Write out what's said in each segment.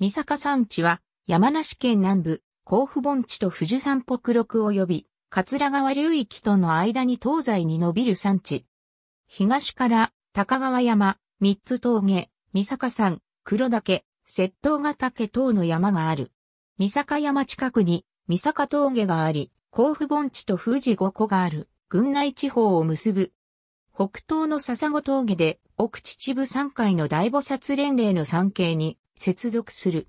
三坂山地は山梨県南部、甲府盆地と富士山北陸及び、桂川流域との間に東西に伸びる山地。東から高川山、三つ峠、三坂山、黒岳、雪頭ヶ岳等の山がある。三坂山近くに三坂峠があり、甲府盆地と富士五湖がある群内地方を結ぶ。北東の笹子峠で奥秩父山海の大菩薩連霊の山系に接続する。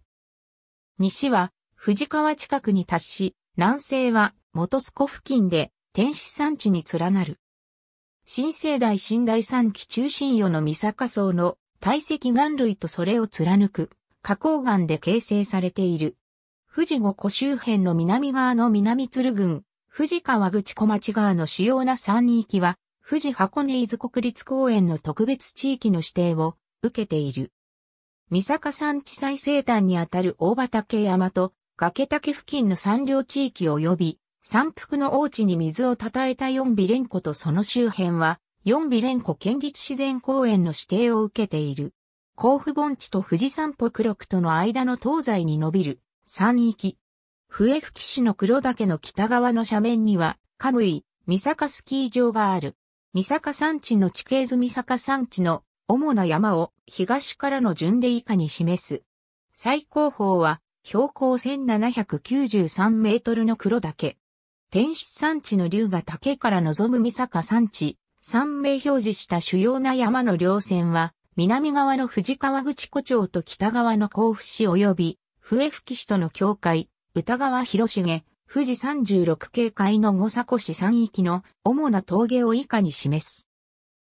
西は富士川近くに達し、南西は元栖湖付近で天使山地に連なる。新生代新大山期中心予の三坂層の堆積岩類とそれを貫く花崗岩で形成されている。富士五湖周辺の南側の南鶴郡、富士川口小町側の主要な山域は、富士箱根伊豆国立公園の特別地域の指定を受けている。三坂山地最西端にあたる大畑山と崖岳付近の山稜地域及び山腹の大地に水をたたえた四美連湖とその周辺は四美連湖県立自然公園の指定を受けている。甲府盆地と富士山北陸との間の東西に伸びる山域。笛吹市の黒岳の北側の斜面には、カムイ、三坂スキー場がある。三坂山地の地形図三坂山地の主な山を東からの順で以下に示す。最高峰は標高1793メートルの黒岳。天出山地の竜が竹から望む三坂山地、山名表示した主要な山の稜線は、南側の藤川口湖町と北側の甲府市及び、笛吹市との境界、歌川広重、富士三十六景海の五坂市山域の主な峠を以下に示す。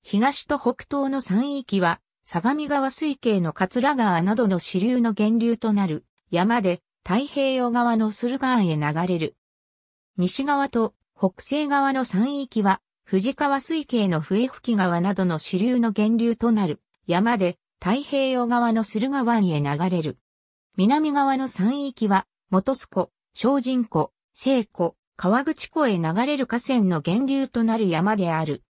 東と北東の山域は、相模川水系の桂川などの支流の源流となる山で太平洋側の駿河湾へ流れる。西側と北西側の山域は、藤川水系の笛吹川などの支流の源流となる山で太平洋側の駿河湾へ流れる。南側の山域は、元栖湖、小人湖、聖湖、川口湖へ流れる河川の源流となる山である。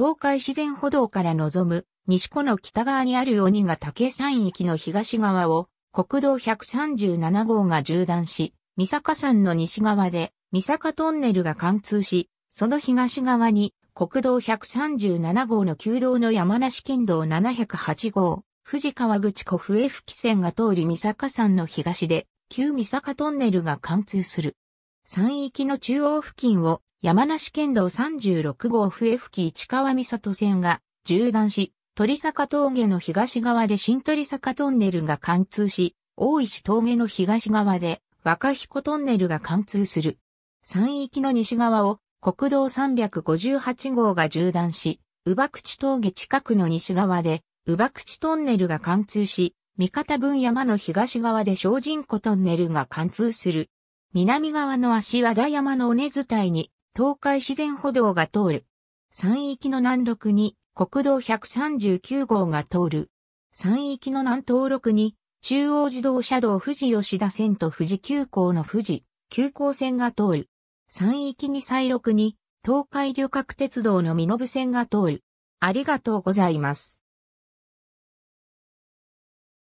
東海自然歩道から望む西湖の北側にある鬼ヶ岳山域の東側を国道137号が縦断し、三坂山の西側で三坂トンネルが貫通し、その東側に国道137号の旧道の山梨県道708号、富士川口湖笛吹線が通り三坂山の東で、旧三坂トンネルが貫通する。山域の中央付近を山梨県道36号笛吹市川三里線が縦断し、鳥坂峠の東側で新鳥坂トンネルが貫通し、大石峠の東側で若彦トンネルが貫通する。山域の西側を国道358号が縦断し、宇馬口峠近くの西側で宇馬口トンネルが貫通し、三方分山の東側で小人湖トンネルが貫通する。南側の足和田山の尾根伝いに東海自然歩道が通る。山域の南麓に国道139号が通る。山域の南東6に中央自動車道富士吉田線と富士急行の富士急行線が通る。山域に西6に東海旅客鉄道の身延線が通る。ありがとうございます。